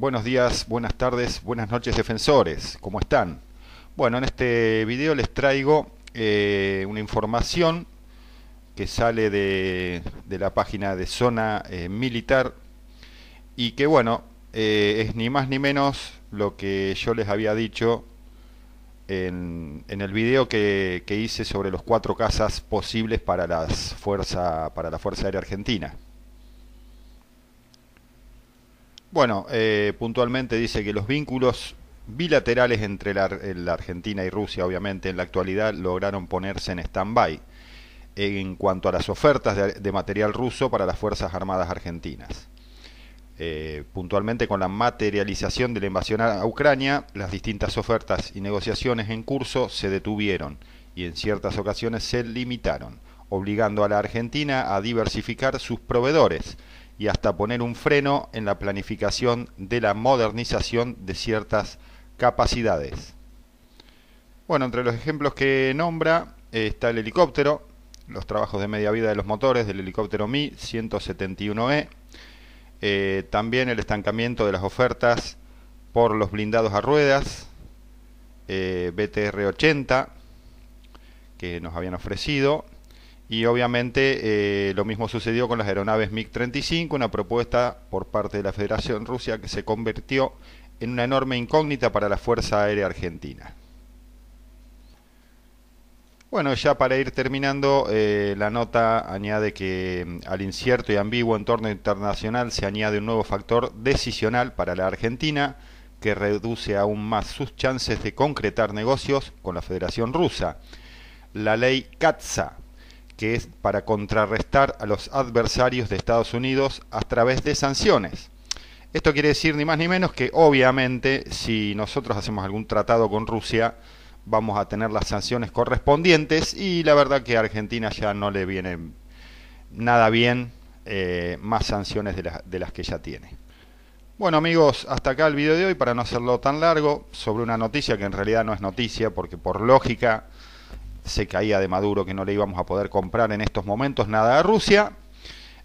Buenos días, buenas tardes, buenas noches defensores, ¿cómo están? Bueno, en este video les traigo eh, una información que sale de, la página de Zona eh, Militar y que bueno, eh, es ni más ni menos lo que yo les había dicho en, el video que, hice sobre los cuatro casas posibles para, las fuerza, para la Fuerza Aérea Argentina. Bueno, eh, puntualmente dice que los vínculos bilaterales entre la, Argentina y Rusia, obviamente, en la actualidad lograron ponerse en stand-by en cuanto a las ofertas de, material ruso para las Fuerzas Armadas Argentinas. Eh, puntualmente con la materialización de la invasión a Ucrania, las distintas ofertas y negociaciones en curso se detuvieron y en ciertas ocasiones se limitaron, obligando a la Argentina a diversificar sus proveedores y hasta poner un freno en la planificación de la modernización de ciertas capacidades. Bueno, entre los ejemplos que nombra eh, está el helicóptero, los trabajos de media vida de los motores del helicóptero Mi 171E, eh, también el estancamiento de las ofertas por los blindados a ruedas eh, BTR-80 que nos habían ofrecido, y obviamente eh, lo mismo sucedió con las aeronaves MiG-35, una propuesta por parte de la Federación Rusia que se convirtió en una enorme incógnita para la Fuerza Aérea Argentina. Bueno, ya para ir terminando, eh, la nota añade que mm, al incierto y ambiguo entorno internacional se añade un nuevo factor decisional para la Argentina que reduce aún más sus chances de concretar negocios con la Federación Rusa. La ley CATSA, que es para contrarrestar a los adversarios de Estados Unidos a través de sanciones. Esto quiere decir ni más ni menos que obviamente si nosotros hacemos algún tratado con Rusia vamos a tener las sanciones correspondientes y la verdad que a Argentina ya no le viene nada bien eh, más sanciones de, de las que ya tiene. Bueno amigos, hasta acá el video de hoy para no hacerlo tan largo sobre una noticia que en realidad no es noticia porque por lógica se caía de Maduro que no le íbamos a poder comprar en estos momentos nada a Rusia.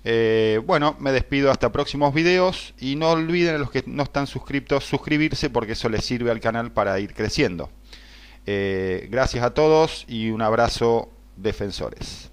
Eh, bueno, me despido hasta próximos videos y no olviden a los que no están suscriptos suscribirse porque eso les sirve al canal para ir creciendo. Eh, gracias a todos y un abrazo defensores.